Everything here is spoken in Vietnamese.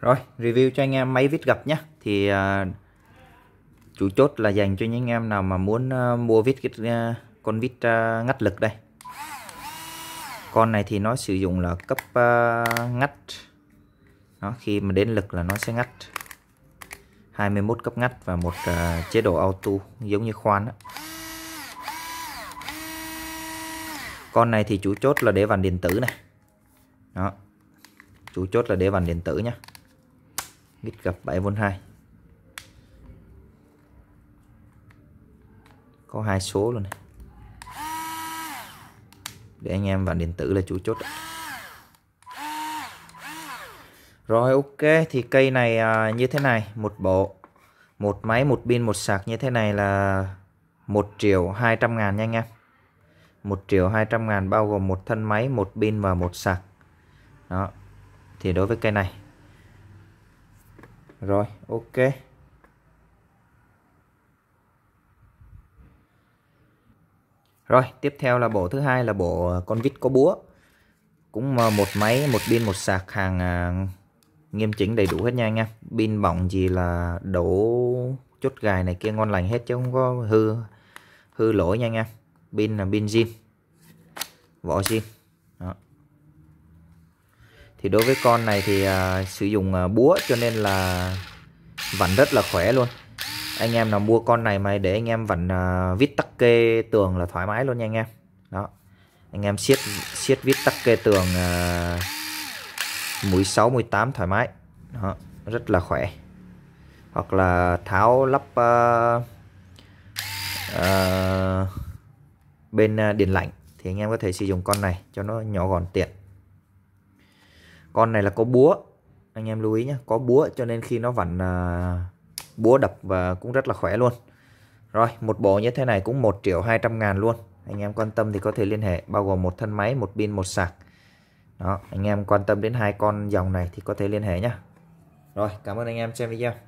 Rồi, review cho anh em máy vít gập nhé. Thì uh, chủ chốt là dành cho những anh em nào mà muốn uh, mua vít uh, à, con vít uh, ngắt lực đây. Con này thì nó sử dụng là cấp uh, ngắt. Đó, khi mà đến lực là nó sẽ ngắt. 21 cấp ngắt và một uh, chế độ auto giống như khoan đó. Con này thì chủ chốt là đế vằn điện tử này. Đó. Chủ chốt là đế vằn điện tử nhé nghịch cặp 7V2 có hai số luôn này để anh em vào điện tử là chủ chốt rồi ok thì cây này à, như thế này một bộ một máy một pin một sạc như thế này là 1 triệu 200 ngàn nha anh em 1 triệu 200 ngàn bao gồm một thân máy một pin và một sạc đó thì đối với cây này rồi ok rồi tiếp theo là bộ thứ hai là bộ ờ, con vít có búa cũng một máy một pin một sạc hàng à, nghiêm chỉnh đầy đủ hết nha anh em pin bỏng gì là đổ chốt gài này kia ngon lành hết chứ không có hư hư lỗi nha anh em pin là pin zin vỏ zin thì đối với con này thì à, sử dụng à, búa cho nên là vặn rất là khỏe luôn anh em nào mua con này mà để anh em vặn à, vít tắc kê tường là thoải mái luôn nha anh em đó anh em siết siết vít tắc kê tường à, mũi 6 mũi 8 thoải mái đó, rất là khỏe hoặc là tháo lắp uh, uh, bên uh, điện lạnh thì anh em có thể sử dụng con này cho nó nhỏ gọn tiện con này là có búa anh em lưu ý nhé có búa cho nên khi nó vặn à, búa đập và cũng rất là khỏe luôn rồi một bộ như thế này cũng 1 triệu 200 ngàn luôn anh em quan tâm thì có thể liên hệ bao gồm một thân máy một pin một sạc đó anh em quan tâm đến hai con dòng này thì có thể liên hệ nhé rồi cảm ơn anh em xem video